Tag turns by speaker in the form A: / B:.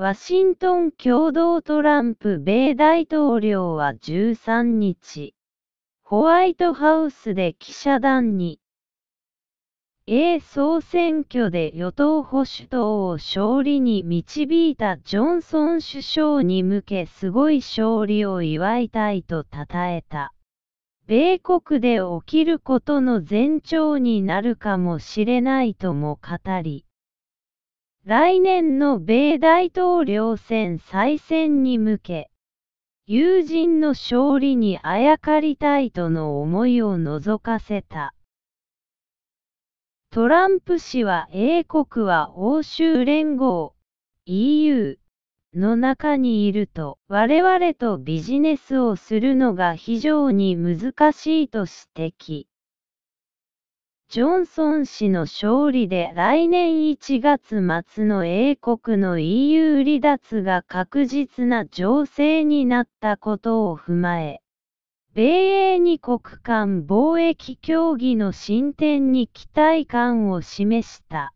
A: ワシントン共同トランプ米大
B: 統領は13日、ホワイトハウスで記者団に、A 総選挙で与党保守党を勝利に導いたジョンソン首相に向けすごい勝利を祝いたいと称えた。米国で起きることの前兆になるかもしれないとも語り、来年の米大統領選再選に向け、友人の勝利にあやかりたいとの思いを覗かせた。トランプ氏は英国は欧州連合 EU の中にいると我々とビジネスをするのが非常に難しいと指摘。ジョンソン氏の勝利で来年1月末の英国の EU 離脱が確実な情勢になったことを踏まえ、米英二国間貿易協議
A: の進展に期待感を示した。